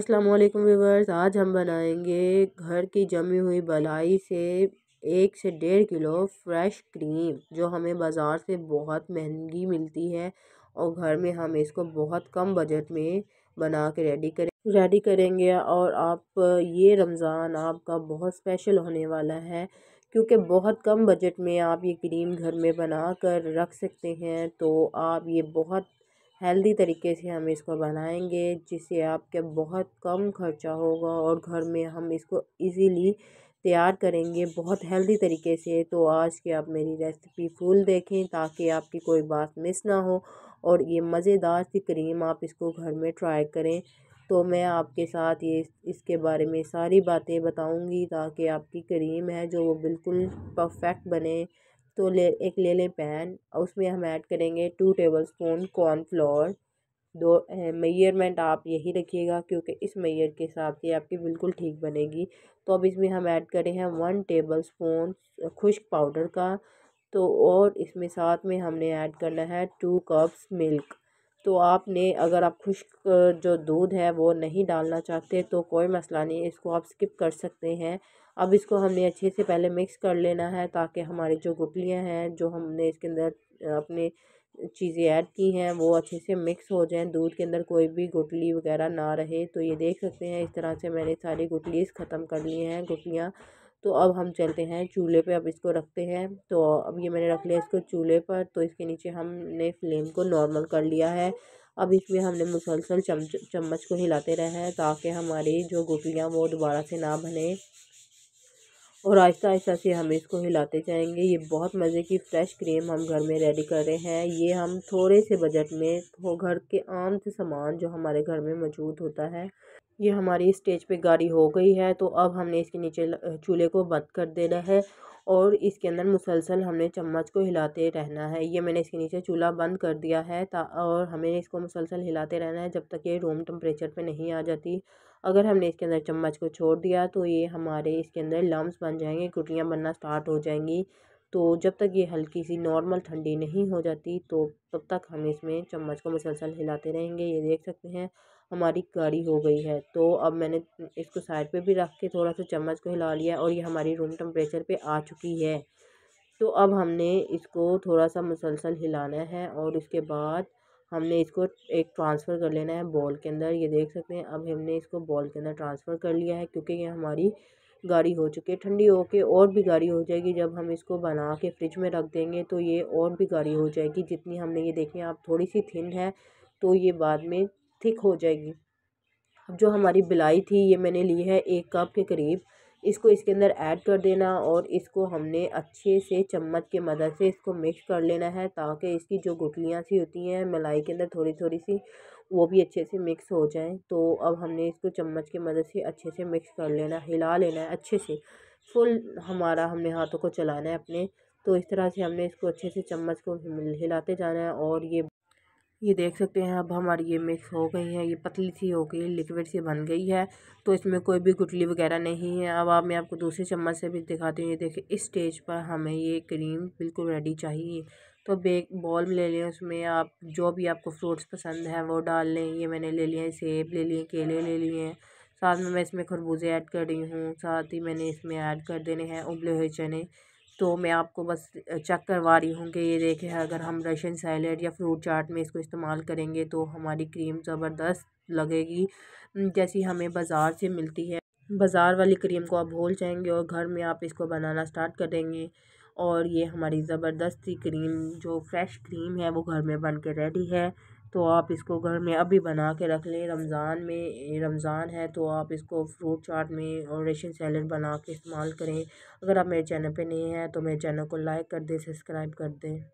अस्सलाम वालेकुम आज हम बनाएंगे घर की जमी हुई बलाई से एक से डेढ़ किलो फ्रेश क्रीम जो हमें बाज़ार से बहुत महंगी मिलती है और घर में हम इसको बहुत कम बजट में बना के रेडी करें रेडी करेंगे और आप ये रमज़ान आपका बहुत स्पेशल होने वाला है क्योंकि बहुत कम बजट में आप ये क्रीम घर में बना कर रख सकते हैं तो आप ये बहुत हेल्दी तरीके से हम इसको बनाएंगे जिससे आपके बहुत कम खर्चा होगा और घर में हम इसको इजीली तैयार करेंगे बहुत हेल्दी तरीके से तो आज की आप मेरी रेसिपी फुल देखें ताकि आपकी कोई बात मिस ना हो और ये मज़ेदार सी क्रीम आप इसको घर में ट्राई करें तो मैं आपके साथ ये इसके बारे में सारी बातें बताऊंगी ताकि आपकी क्रीम है जो वो बिल्कुल परफेक्ट बने तो ले एक ले लें पैन और उसमें हम ऐड करेंगे टू टेबल स्पून कॉर्नफ्लोर दो मेयरमेंट आप यही रखिएगा क्योंकि इस मैयर के हिसाब से आपकी बिल्कुल ठीक बनेगी तो अब इसमें हम ऐड करें हैं वन टेबल स्पून खुश्क पाउडर का तो और इसमें साथ में हमने ऐड करना है टू कप्स मिल्क तो आपने अगर आप खुश्क जो दूध है वो नहीं डालना चाहते तो कोई मसला नहीं इसको आप स्किप कर सकते हैं अब इसको हमने अच्छे से पहले मिक्स कर लेना है ताकि हमारी जो गुटलियाँ हैं जो हमने इसके अंदर अपने चीज़ें ऐड की हैं वो अच्छे से मिक्स हो जाएं दूध के अंदर कोई भी गुटली वगैरह ना रहे तो ये देख सकते हैं इस तरह से मैंने सारी गुटलीज़ ख़त्म कर ली हैं गुटलियाँ तो अब हम चलते हैं चूल्हे पे अब इसको रखते हैं तो अब ये मैंने रख लिया इसको चूल्हे पर तो इसके नीचे हमने फ्लेम को नॉर्मल कर लिया है अब इसमें हमने मुसलसल चमच चम्मच को हिलाते रहे हैं ताकि हमारी जो गुटलियाँ वो दोबारा से ना बने और आहिस्ता आहिस्ता से हम इसको हिलाते जाएंगे ये बहुत मज़े की फ़्रेश क्रीम हम घर में रेडी कर रहे हैं ये हम थोड़े से बजट में घर के आम से सामान जो हमारे घर में मौजूद होता है ये हमारी स्टेज पे गाड़ी हो गई है तो अब हमने इसके नीचे चूल्हे को बंद कर देना है और इसके अंदर मुसलसल हमने चम्मच को हिलाते रहना है ये मैंने इसके नीचे चूल्हा बंद कर दिया है ता और हमें इसको मुसलसल हिलाते रहना है जब तक ये रूम टम्परेचर पे नहीं आ जाती अगर हमने इसके अंदर चम्मच को छोड़ दिया तो ये हमारे इसके अंदर लम्स बन जाएंगे गुटियाँ बनना स्टार्ट हो जाएंगी तो जब तक ये हल्की सी नॉर्मल ठंडी नहीं हो जाती तो तब तक हम इसमें चम्मच को मुसलसल हिलाते रहेंगे ये देख सकते हैं हमारी गाढ़ी हो गई है तो अब मैंने इसको साइड पे भी रख के थोड़ा सा चम्मच को हिला लिया और ये हमारी रूम टेम्परेचर पे आ चुकी है तो अब हमने इसको थोड़ा सा मुसलसल हिलाना है और उसके बाद हमने इसको एक ट्रांसफ़र कर लेना है बॉल के अंदर ये देख सकते हैं अब हमने इसको बॉल के अंदर ट्रांसफ़र कर लिया है क्योंकि ये हमारी गाढ़ी हो चुकी है ठंडी होके और भी गाढ़ी हो जाएगी जब हम इसको बना के फ्रिज में रख देंगे तो ये और भी गाढ़ी हो जाएगी जितनी हमने ये देखी आप थोड़ी सी थिन है तो ये बाद में थिक हो जाएगी अब जो हमारी बिलाई थी ये मैंने ली है एक कप के करीब इसको इसके अंदर ऐड कर देना और इसको हमने अच्छे से चम्मच के मदद से इसको मिक्स कर लेना है ताकि इसकी जो गुटलियाँ सी होती हैं मलाई के अंदर थोड़ी थोड़ी सी वो भी अच्छे से मिक्स हो जाएँ तो अब हमने इसको चम्मच की मदद से अच्छे से मिक्स कर लेना हिला लेना है अच्छे से फुल हमारा हमने हाथों को चलाना है अपने तो इस तरह से हमने इसको अच्छे से चम्मच को हिलाते जाना है और ये ये देख सकते हैं अब हमारी ये मिक्स हो गई है ये पतली सी हो गई लिक्विड सी बन गई है तो इसमें कोई भी गुटली वगैरह नहीं है अब आप मैं आपको दूसरे चम्मच से भी दिखाती हूँ ये देखिए इस स्टेज पर हमें ये क्रीम बिल्कुल रेडी चाहिए तो बेक बॉल ले लें उसमें आप जो भी आपको फ्रूट्स पसंद हैं वो डाल लें ये मैंने ले लिए सेब ले लिए केले ले लिए हैं साथ में मैं इसमें खरबूजे ऐड कर रही हूँ साथ ही मैंने इसमें ऐड कर देने हैं उबले हुए चने तो मैं आपको बस चेक करवा रही हूँ कि ये देखें अगर हम रशियन सैलेड या फ्रूट चाट में इसको इस्तेमाल करेंगे तो हमारी क्रीम ज़बरदस्त लगेगी जैसी हमें बाज़ार से मिलती है बाज़ार वाली क्रीम को आप भूल जाएंगे और घर में आप इसको बनाना स्टार्ट करेंगे और ये हमारी ज़बरदस्ती क्रीम जो फ्रेश क्रीम है वो घर में बन के रेडी है तो आप इसको घर में अभी बना के रख लें रमज़ान में रमज़ान है तो आप इसको फ्रूट चाट में और रेशन सैलड बना के इस्तेमाल करें अगर आप मेरे चैनल पे नए हैं तो मेरे चैनल को लाइक कर दें सब्सक्राइब कर दें